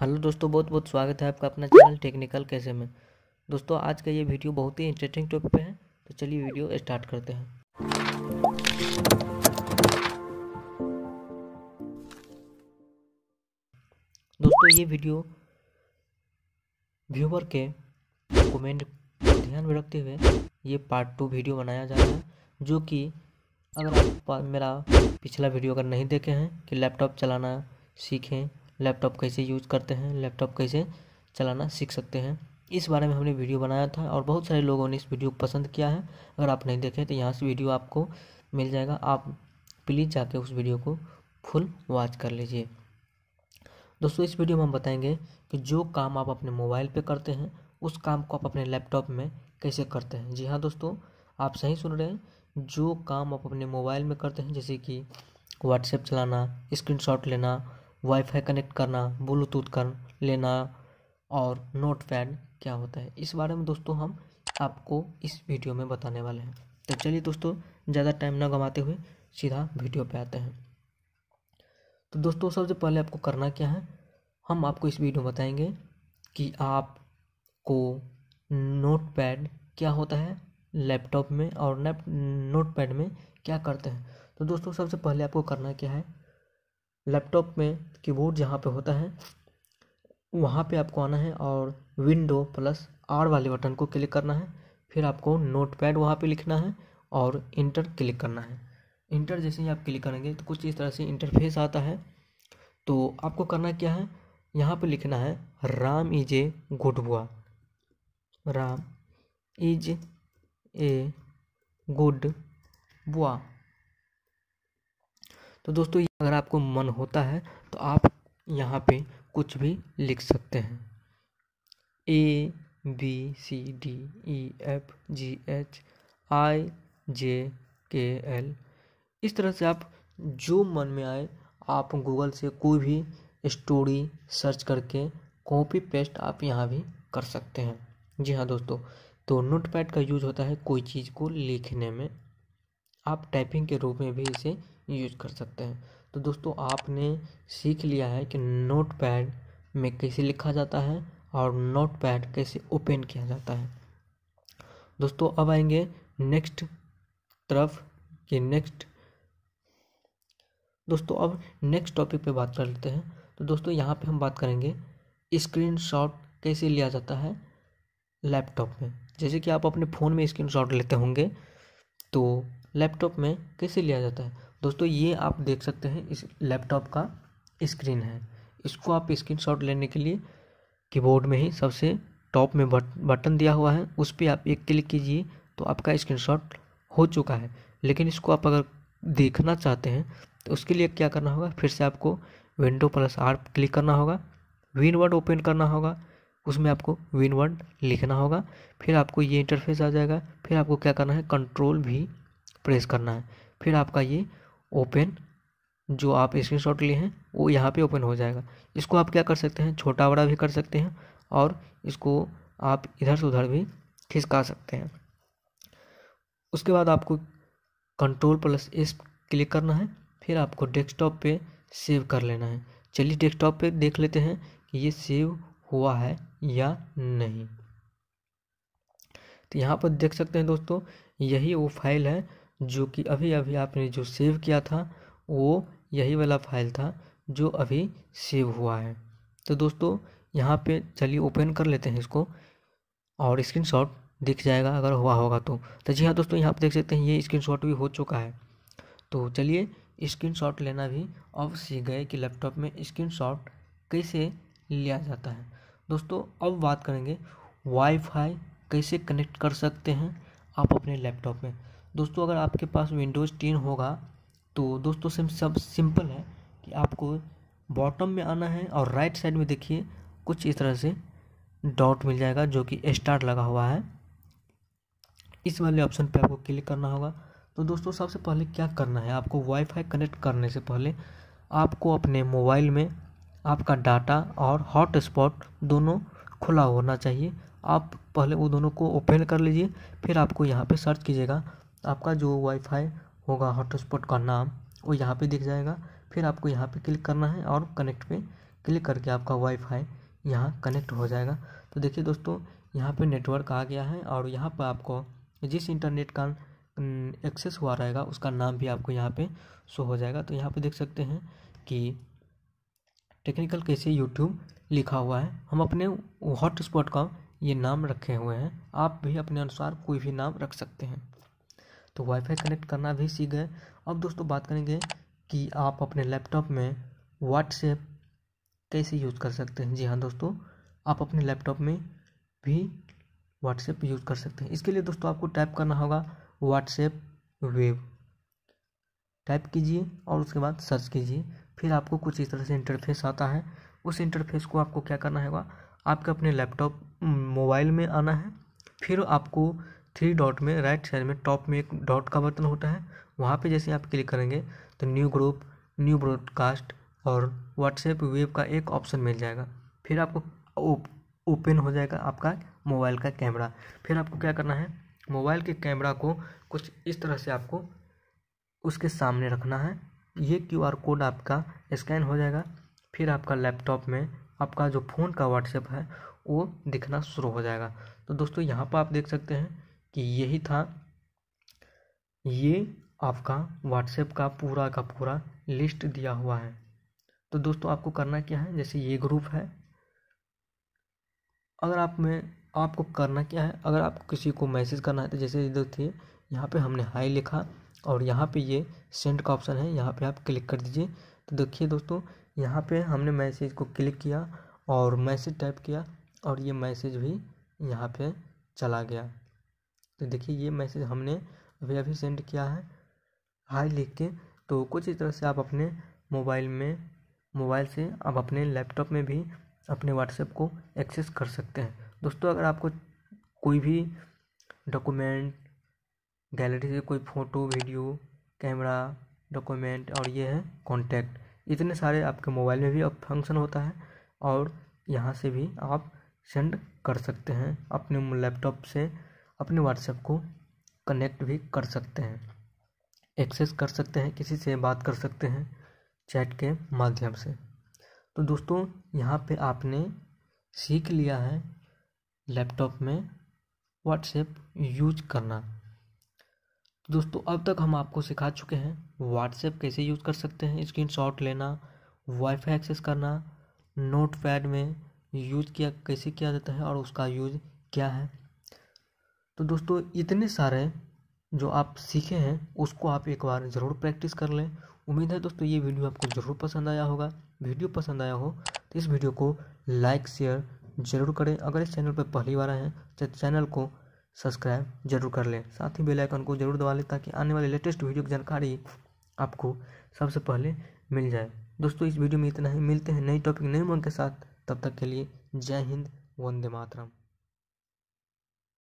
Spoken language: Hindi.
हेलो दोस्तों बहुत बहुत स्वागत है आपका अपना चैनल टेक्निकल कैसे में दोस्तों आज का ये वीडियो बहुत ही इंटरेस्टिंग टॉपिक पे है तो चलिए वीडियो स्टार्ट करते हैं दोस्तों ये वीडियो व्यूवर के कमेंट ध्यान में रखते हुए ये पार्ट टू वीडियो बनाया जा रहा है जो कि अगर आप मेरा पिछला वीडियो अगर नहीं देखे हैं कि लैपटॉप चलाना सीखें लैपटॉप कैसे यूज़ करते हैं लैपटॉप कैसे चलाना सीख सकते हैं इस बारे में हमने वीडियो बनाया था और बहुत सारे लोगों ने इस वीडियो को पसंद किया है अगर आप नहीं देखें तो यहाँ से वीडियो आपको मिल जाएगा आप प्लीज़ जाके उस वीडियो को फुल वॉच कर लीजिए दोस्तों इस वीडियो में हम बताएंगे कि जो काम आप अपने मोबाइल पे करते हैं उस काम को आप अपने लैपटॉप में कैसे करते हैं जी हाँ दोस्तों आप सही सुन रहे हैं जो काम आप अपने मोबाइल में करते हैं जैसे कि व्हाट्सएप चलाना स्क्रीनशॉट लेना वाईफाई कनेक्ट करना ब्लूटूथ कर लेना और नोट पैड क्या होता है इस बारे में दोस्तों हम आपको इस वीडियो में बताने वाले हैं तो चलिए दोस्तों ज़्यादा टाइम ना गंवाते हुए सीधा वीडियो पे आते हैं तो दोस्तों सबसे पहले आपको करना क्या है हम आपको इस वीडियो में बताएंगे कि आप को नोट पैड क्या होता है लैपटॉप में और नोट पैड में क्या करते हैं तो दोस्तों सबसे पहले आपको करना क्या है लैपटॉप में कीबोर्ड जहाँ पे होता है वहाँ पे आपको आना है और विंडो प्लस आर वाले बटन को क्लिक करना है फिर आपको नोट पैड वहाँ पर लिखना है और इंटर क्लिक करना है इंटर जैसे ही आप क्लिक करेंगे तो कुछ इस तरह से इंटरफेस आता है तो आपको करना क्या है यहाँ पर लिखना है राम इज ए गुड बुआ राम इज ए गुड बुआ तो दोस्तों अगर आपको मन होता है तो आप यहाँ पे कुछ भी लिख सकते हैं A B C D E F G H I J K L इस तरह से आप जो मन में आए आप गूगल से कोई भी स्टोरी सर्च करके कॉपी पेस्ट आप यहाँ भी कर सकते हैं जी हाँ दोस्तों तो पैड का यूज़ होता है कोई चीज़ को लिखने में आप टाइपिंग के रूप में भी इसे यूज कर सकते हैं तो दोस्तों आपने सीख लिया है कि नोट पैड में कैसे लिखा जाता है और नोट पैड कैसे ओपन किया जाता है दोस्तों अब आएंगे नेक्स्ट तरफ कि नेक्स्ट दोस्तों अब नेक्स्ट टॉपिक पे बात कर लेते हैं तो दोस्तों यहाँ पे हम बात करेंगे स्क्रीन शॉट कैसे लिया जाता है लैपटॉप में जैसे कि आप अपने फ़ोन में स्क्रीन शॉट लेते होंगे तो लैपटॉप में कैसे लिया जाता है दोस्तों ये आप देख सकते हैं इस लैपटॉप का स्क्रीन है इसको आप शॉट लेने के लिए कीबोर्ड में ही सबसे टॉप में बट, बटन दिया हुआ है उस पर आप एक क्लिक कीजिए तो आपका स्क्रीन हो चुका है लेकिन इसको आप अगर देखना चाहते हैं तो उसके लिए क्या करना होगा फिर से आपको विंडो प्लस आर क्लिक करना होगा विन वर्ड ओपन करना होगा उसमें आपको विन वर्ड लिखना होगा फिर आपको ये इंटरफेस आ जाएगा फिर आपको क्या करना है कंट्रोल भी प्रेस करना है फिर आपका ये ओपन जो आप स्क्रीन शॉट लिए हैं वो यहाँ पे ओपन हो जाएगा इसको आप क्या कर सकते हैं छोटा बड़ा भी कर सकते हैं और इसको आप इधर से उधर भी खिसका सकते हैं उसके बाद आपको कंट्रोल प्लस एस क्लिक करना है फिर आपको डेस्कटॉप पे सेव कर लेना है चलिए डेस्कटॉप पे देख लेते हैं कि ये सेव हुआ है या नहीं तो यहाँ पर देख सकते हैं दोस्तों यही वो फाइल है जो कि अभी अभी आपने जो सेव किया था वो यही वाला फाइल था जो अभी सेव हुआ है तो दोस्तों यहाँ पे चलिए ओपन कर लेते हैं इसको और स्क्रीनशॉट दिख जाएगा अगर हुआ होगा तो तो जी हाँ दोस्तों यहाँ पर देख सकते हैं ये स्क्रीनशॉट भी हो चुका है तो चलिए स्क्रीनशॉट लेना भी अब सीख गए कि लैपटॉप में स्क्रीनशॉट कैसे लिया जाता है दोस्तों अब बात करेंगे वाईफाई कैसे कनेक्ट कर सकते हैं आप अपने लैपटॉप में दोस्तों अगर आपके पास विंडोज़ टेन होगा तो दोस्तों सिम सब सिंपल है कि आपको बॉटम में आना है और राइट साइड में देखिए कुछ इस तरह से डॉट मिल जाएगा जो कि स्टार्ट लगा हुआ है इस वाले ऑप्शन पे आपको क्लिक करना होगा तो दोस्तों सबसे पहले क्या करना है आपको वाईफाई कनेक्ट करने से पहले आपको अपने मोबाइल में आपका डाटा और हॉटस्पॉट दोनों खुला होना चाहिए आप पहले वो दोनों को ओपन कर लीजिए फिर आपको यहाँ पे सर्च कीजिएगा आपका जो वाईफाई होगा हॉटस्पॉट का नाम वो यहाँ पे दिख जाएगा फिर आपको यहाँ पे क्लिक करना है और कनेक्ट पे क्लिक करके आपका वाईफाई यहाँ कनेक्ट हो जाएगा तो देखिए दोस्तों यहाँ पे नेटवर्क आ गया है और यहाँ पर आपको जिस इंटरनेट का एक्सेस हुआ रहेगा उसका नाम भी आपको यहाँ पे शो हो जाएगा तो यहाँ पे देख सकते हैं कि टेक्निकल कैसे यूट्यूब लिखा हुआ है हम अपने हॉटस्पॉट का ये नाम रखे हुए हैं आप भी अपने अनुसार कोई भी नाम रख सकते हैं तो वाईफाई कनेक्ट करना भी सीख गए अब दोस्तों बात करेंगे कि आप अपने लैपटॉप में व्हाट्सएप कैसे यूज़ कर सकते हैं जी हाँ दोस्तों आप अपने लैपटॉप में भी व्हाट्सएप यूज़ कर सकते हैं इसके लिए दोस्तों आपको टाइप करना होगा व्हाट्सएप वेब टाइप कीजिए और उसके बाद सर्च कीजिए फिर आपको कुछ इस तरह से इंटरफेस आता है उस इंटरफेस को आपको क्या करना होगा आपके अपने लैपटॉप मोबाइल में आना है फिर आपको थ्री डॉट में राइट साइड में टॉप में एक डॉट का बटन होता है वहाँ पे जैसे आप क्लिक करेंगे तो न्यू ग्रुप न्यू ब्रॉडकास्ट और व्हाट्सएप वेब का एक ऑप्शन मिल जाएगा फिर आपको ओपन हो जाएगा आपका मोबाइल का कैमरा फिर आपको क्या करना है मोबाइल के कैमरा को कुछ इस तरह से आपको उसके सामने रखना है ये क्यू आर कोड आपका स्कैन हो जाएगा फिर आपका लैपटॉप में आपका जो फ़ोन का व्हाट्सएप है वो दिखना शुरू हो जाएगा तो दोस्तों यहाँ पर आप देख सकते हैं कि यही था ये आपका व्हाट्सएप का पूरा का पूरा लिस्ट दिया हुआ है तो दोस्तों आपको करना क्या है जैसे ये ग्रुप है अगर आप में आपको करना क्या है अगर आपको किसी को मैसेज करना है तो जैसे देखिए यहाँ पे हमने हाई लिखा और यहाँ पे ये सेंड का ऑप्शन है यहाँ पे आप क्लिक कर दीजिए तो देखिए दोस्तों यहाँ पे हमने मैसेज को क्लिक किया और मैसेज टाइप किया और ये मैसेज भी यहाँ पे चला गया तो देखिए ये मैसेज हमने अभी अभी सेंड किया है हाई लिख के तो कुछ इस तरह से आप अपने मोबाइल में मोबाइल से आप अपने लैपटॉप में भी अपने व्हाट्सएप को एक्सेस कर सकते हैं दोस्तों अगर आपको कोई भी डॉक्यूमेंट गैलरी से कोई फ़ोटो वीडियो कैमरा डॉक्यूमेंट और ये है कॉन्टैक्ट इतने सारे आपके मोबाइल में भी अब फंक्शन होता है और यहाँ से भी आप सेंड कर सकते हैं अपने लैपटॉप से अपने व्हाट्सएप को कनेक्ट भी कर सकते हैं एक्सेस कर सकते हैं किसी से बात कर सकते हैं चैट के माध्यम से तो दोस्तों यहाँ पे आपने सीख लिया है लैपटॉप में व्हाट्सएप यूज करना तो दोस्तों अब तक हम आपको सिखा चुके हैं व्हाट्सएप कैसे यूज़ कर सकते हैं स्क्रीन शॉट लेना वाईफाई एक्सेस करना नोट पैड में यूज किया कैसे किया जाता है और उसका यूज क्या है तो दोस्तों इतने सारे जो आप सीखे हैं उसको आप एक बार ज़रूर प्रैक्टिस कर लें उम्मीद है दोस्तों ये वीडियो आपको ज़रूर पसंद आया होगा वीडियो पसंद आया हो तो इस वीडियो को लाइक शेयर ज़रूर करें अगर इस चैनल पर पहली बार आए हैं तो चैनल को सब्सक्राइब जरूर कर लें साथ ही बेल आइकन को जरूर दबा लें ताकि आने वाले लेटेस्ट वीडियो की जानकारी आपको सबसे पहले मिल जाए दोस्तों इस वीडियो में इतना ही मिलते हैं नए टॉपिक नई मन के साथ तब तक के लिए जय हिंद वंदे मातरम